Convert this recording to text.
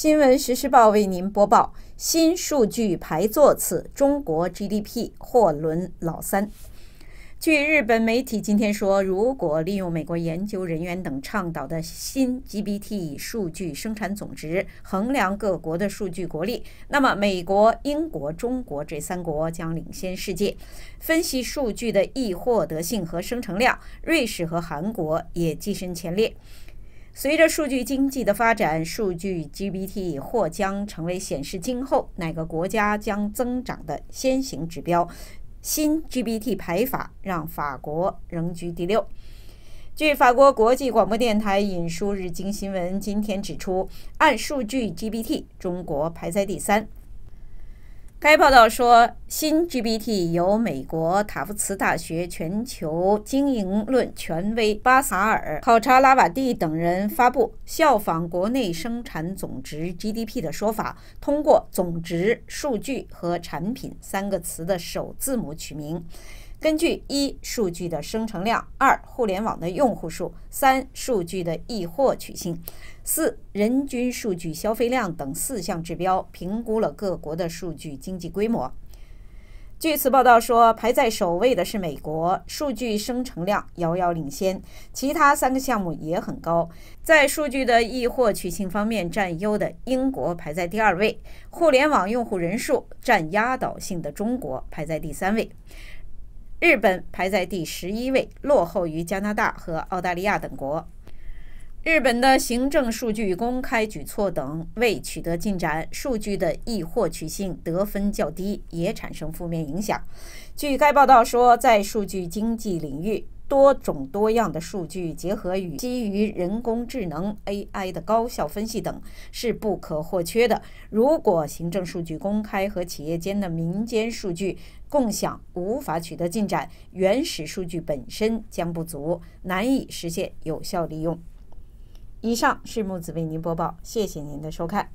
新闻实时报为您播报：新数据排座次，中国 GDP 或轮老三。据日本媒体今天说，如果利用美国研究人员等倡导的新 GDP 数据生产总值衡量各国的数据国力，那么美国、英国、中国这三国将领先世界。分析数据的易获得性和生成量，瑞士和韩国也跻身前列。随着数据经济的发展，数据 GPT 或将成为显示今后哪个国家将增长的先行指标。新 GPT 排法让法国仍居第六。据法国国际广播电台引述《日经新闻》今天指出，按数据 GPT，中国排在第三。该报道说，新 GPT 由美国塔夫茨大学全球经营论权威巴萨尔、考察拉瓦蒂等人发布，效仿国内生产总值 GDP 的说法，通过“总值”数据和“产品”三个词的首字母取名。根据一数据的生成量，二互联网的用户数，三数据的易获取性，四人均数据消费量等四项指标，评估了各国的数据经济规模。据此报道说，排在首位的是美国，数据生成量遥遥领先，其他三个项目也很高。在数据的易获取性方面占优的英国排在第二位，互联网用户人数占压倒性的中国排在第三位。日本排在第十一位，落后于加拿大和澳大利亚等国。日本的行政数据公开举措等未取得进展，数据的易获取性得分较低，也产生负面影响。据该报道说，在数据经济领域。多种多样的数据结合与基于人工智能 AI 的高效分析等是不可或缺的。如果行政数据公开和企业间的民间数据共享无法取得进展，原始数据本身将不足，难以实现有效利用。以上是木子为您播报，谢谢您的收看。